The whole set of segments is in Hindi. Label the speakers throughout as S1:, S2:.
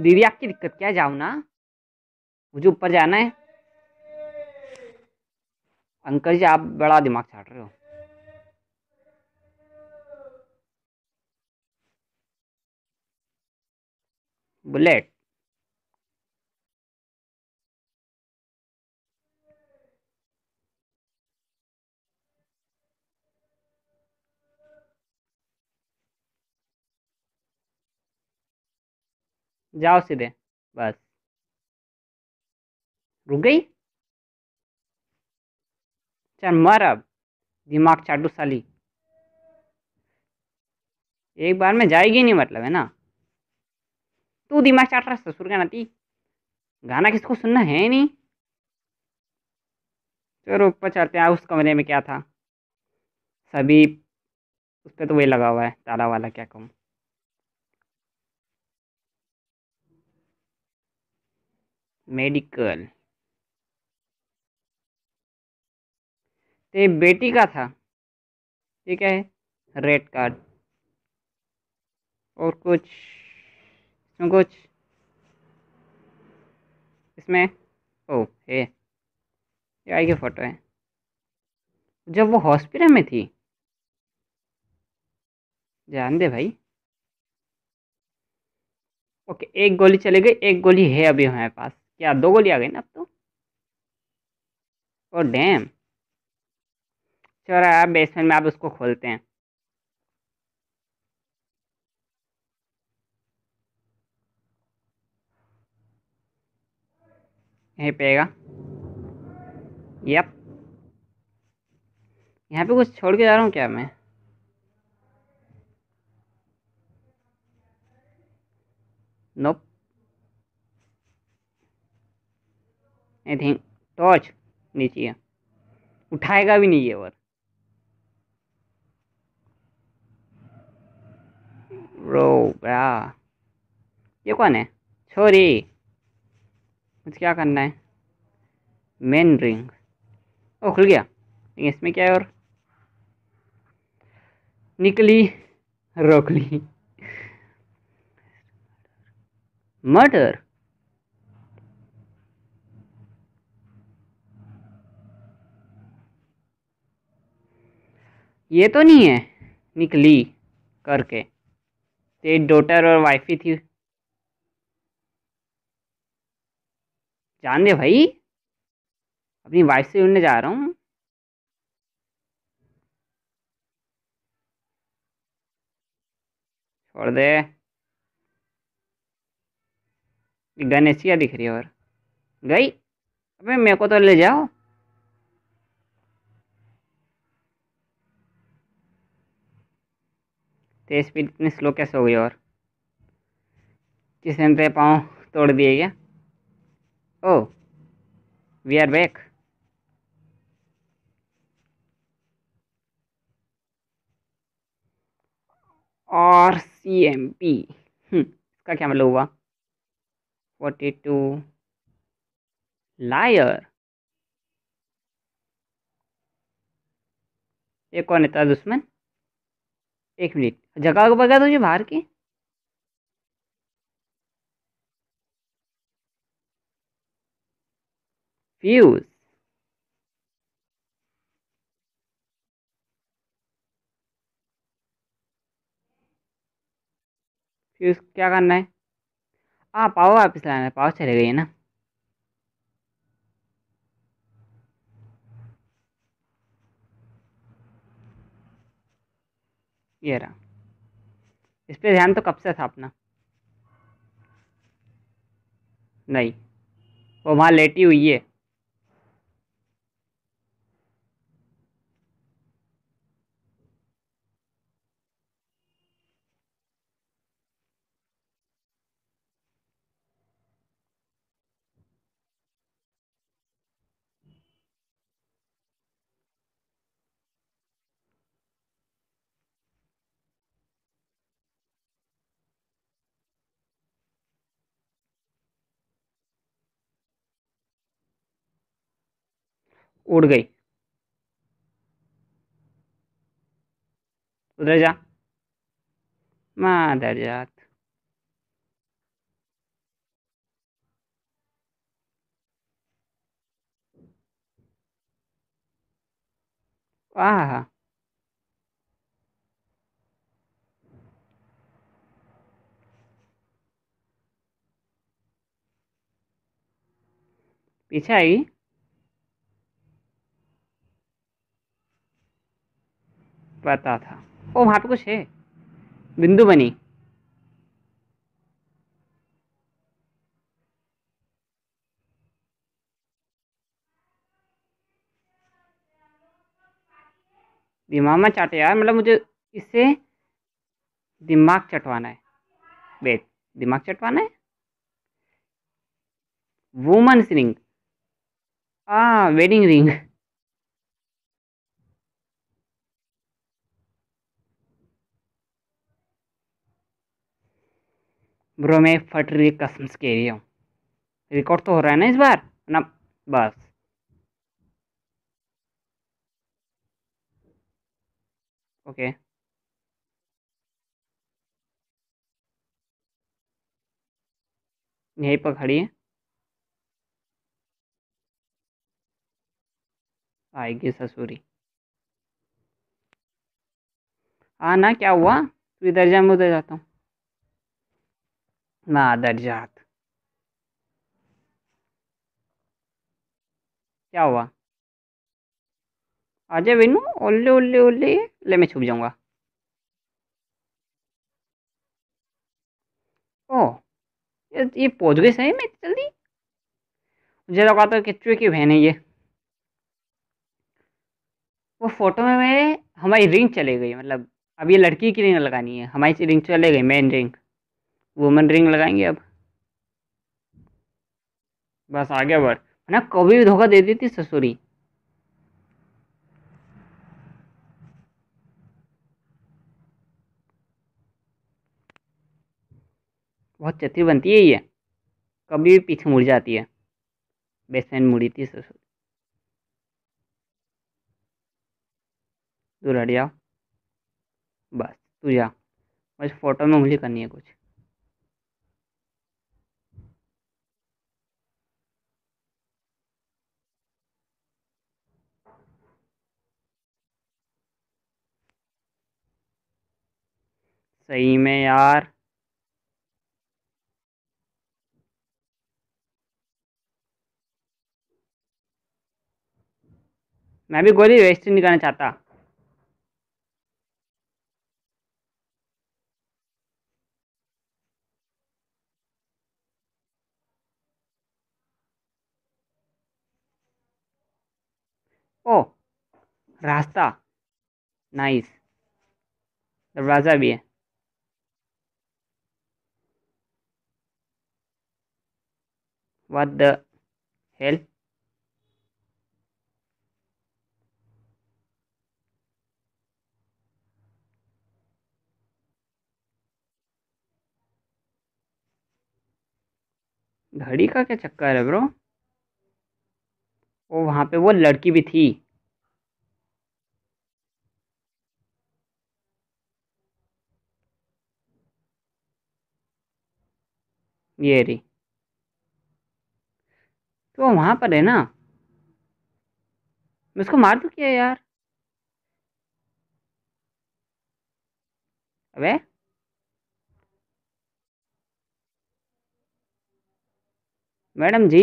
S1: दीदी आपकी दिक्कत क्या जाओ ना मुझे ऊपर जाना है अंकल जी आप बड़ा दिमाग छाट रहे हो बुलेट जाओ सीधे बस रुक गई चल मर अब दिमाग चाटू साली एक बार में जाएगी नहीं मतलब है ना तू दिमाग चाट रहा ससुर का नाती गाना किसको सुनना है नहीं चलो ऊपर चलते हैं उस कमरे में क्या था सभी उस पर तो वही लगा हुआ है ताला वाला क्या कहूँ मेडिकल तो ये बेटी का था ठीक है रेड कार्ड और कुछ कुछ इसमें ओ हे ये आई की फ़ोटो है जब वो हॉस्पिटल में थी जान दे भाई ओके एक गोली चले गई एक गोली है अभी हमारे पास क्या दो गोली आ गई ना अब तो और oh, डैम चलो आप बेसमेंट में आप उसको खोलते हैं यहीं पेगा यप यहाँ पे कुछ छोड़ के जा रहा हूँ क्या मैं nope nope. I think torch नीचे उठाएगा भी नहीं ये और रो ये कौन है छोरी मुझे क्या करना है मेन रिंग ओ खुल गया लेकिन इसमें क्या है और निकली रोकली मर्डर ये तो नहीं है निकली करके तेरी डोटर और वाइफ ही थी जान दे भाई अपनी वाइफ से जुड़ने जा रहा हूँ छोड़ दे गणेशिया दिख रही है और गई अबे मेरे को तो ले जाओ तो स्पीड इतनी स्लो कैसे हो गई और किसी ने पाँव तोड़ दिए क्या ओ वी आर बैक और सी एम पी इसका क्या मतलब हुआ फोर्टी टू लायर एक कौन है दुश्मन एक मिनट जगह बगा तुझे बाहर की फ्यूज फ्यूज क्या करना है हाँ पाव वापस लाना है पाव चले गई है ना ये रहा इस पर ध्यान तो कब से था अपना नहीं वो वहाँ लेटी हुई है उड़ गई उधर जा माधर जात वाह पीछे आई पता था ओ वहाँ पे कुछ है बिंदु बनी दिमाग में चाटे यार मतलब मुझे इससे दिमाग चटवाना है बेट दिमाग चटवाना है woman ring a wedding ring bro मैं फट रही कसम से कह रही हूँ रिकॉर्ड तो हो रहा है ना इस बार ना बस ओके यहीं पर खड़ी है आएगी ससुरी हाँ ना क्या हुआ तू इधर जा मैं उधर जाता हूँ مع درجات क्या हुआ आजा विनू ओले ओल्ले ओले ले मैं छुप जाऊंगा ओ ये, ये पहुंच गए सही में जल्दी मुझे लगा था किचुए की बहन है ये वो फोटो में मेरे हमारी रिंग चले गई मतलब अब ये लड़की की रिंग लगानी है हमारी रिंग चले गई मेन रिंग वुमेन रिंग लगाएंगे अब बस आगे बढ़ ना कभी भी धोखा दे दी थी ससुरी बहुत चतरी बनती है ये कभी भी पीछे मुड़ जाती है बेसन मुड़ी थी ससुर दूर हट जाओ बस तू जा बस फोटो में मुझे करनी है कुछ सही में यार मैं भी गोली वेस्ट नहीं करना चाहता ओ रास्ता नाइस दरवाज़ा भी है what the hell घड़ी का क्या चक्कर है ब्रो वो वहां पे वो लड़की भी थी ये रही तो वो वहाँ पर है ना मैं उसको मार दू क्या यार अबे मैडम जी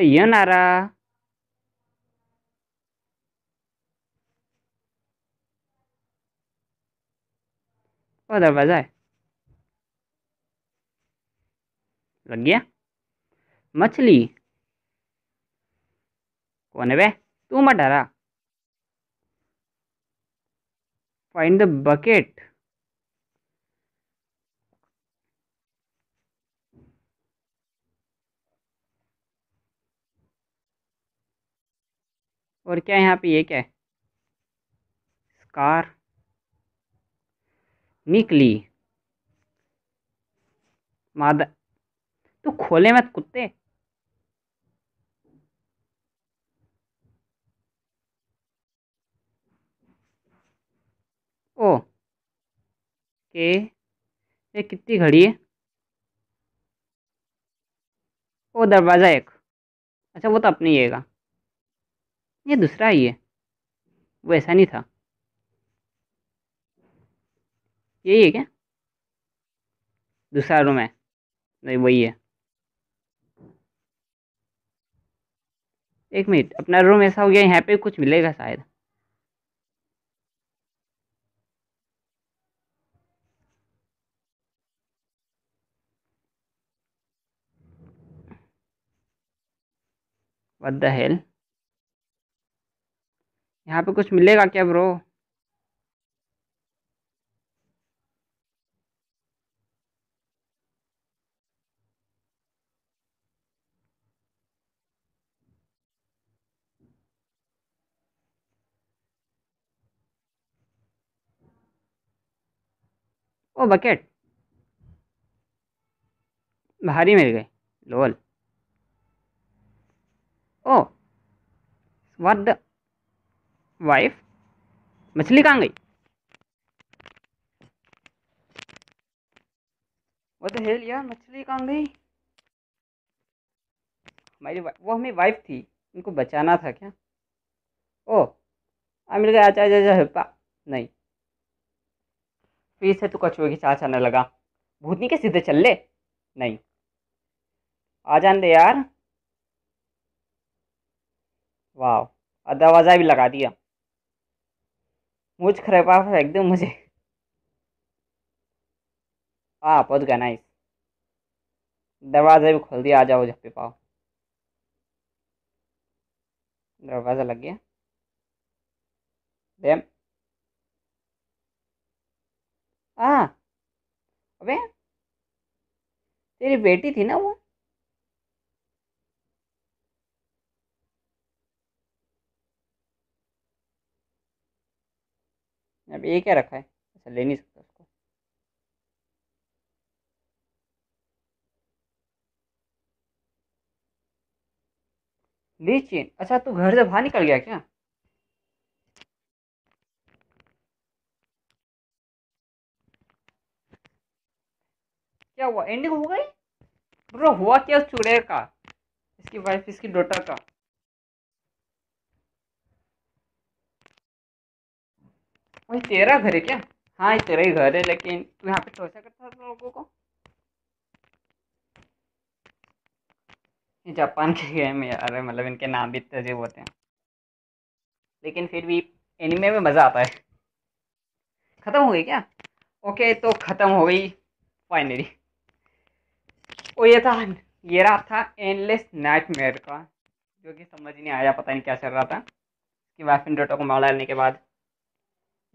S1: सही है नारा वो दरवाज़ा है लग गया मछली कौन है वे तू मत डरा फाइंड द बकेट और क्या यहाँ पे ये क्या है स्कार निकली मादा तू खोले मत कुत्ते ओ के ये कितनी घड़ी है ओ दरवाज़ा एक अच्छा वो तो ही है ये दूसरा ही है वो ऐसा नहीं था यही है क्या दूसरा रूम है नहीं वही है एक मिनट अपना रूम ऐसा हो गया यहाँ पे कुछ मिलेगा शायद what the यहाँ पे कुछ मिलेगा क्या ब्रो ओ बकेट भारी मिल गए लोल ओ वर्द वाइफ मछली कहाँ गई वो तो हेल यार मछली कहाँ गई हमारी वो हमें वाइफ थी उनको बचाना था क्या ओ आ मिल गया अच्छा अच्छा हेल्पा नहीं फिर से तो कछुए की चाह आने लगा भूतनी के सीधे चल ले नहीं आ जान दे यार वाह दरवाज़ा भी लगा दिया मुझ खरेपा फेंक दो मुझे हाँ पहुँच गया नाइस दरवाज़ा भी खोल दिया आ जाओ जब पे पाओ दरवाज़ा लग गया डैम हाँ अबे तेरी बेटी थी ना वो अब ये क्या रखा है अच्छा ले नहीं सकता उसको लीची अच्छा तू घर से बाहर निकल गया क्या क्या हुआ एंडिंग हो गई ब्रो हुआ क्या चूड़े चुड़ैल का इसकी वाइफ इसकी डॉटर का वही तेरा घर है क्या हाँ तेरा ही घर है लेकिन तू यहाँ पे टॉर्चर करता था लोगों को जापान के गेम यार मतलब इनके नाम भी तजीब होते हैं लेकिन फिर भी एनिमे में मज़ा आता है ख़त्म हो गई क्या ओके तो ख़त्म हो गई फाइनली और ये था ये रहा था एंडलेस मेयर का जो कि समझ नहीं आया पता नहीं क्या चल रहा था कि एंड डोटो को मार डालने के बाद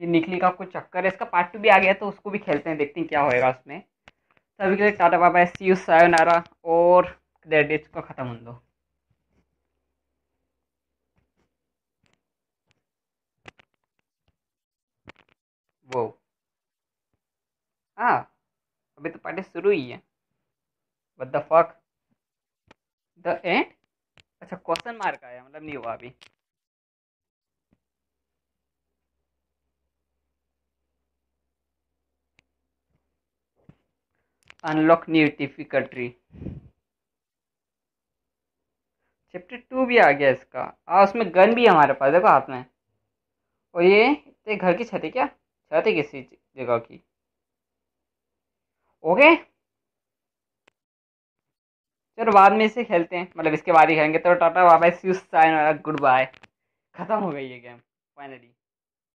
S1: ये निकली का कुछ चक्कर है इसका पार्ट टू भी आ गया तो उसको भी खेलते हैं देखते हैं क्या होएगा उसमें सभी के लिए टाटा बाबा सी यू नारा और क्रेडिट का ख़त्म हो वो हाँ अभी तो पार्टी शुरू ही है what the fuck the end अच्छा क्वेश्चन मार्क आया मतलब नहीं हुआ अभी unlock new difficulty chapter two भी आ गया इसका आ हाँ, उसमें गन भी है हमारे पास देखो हाथ में और ये घर की छत है क्या छत है किसी जगह की ओके चलो बाद में इसे खेलते हैं मतलब इसके बाद ही खेलेंगे तो टाटा बाबा गुड बाय ख़त्म हो गई ये गेम फाइनली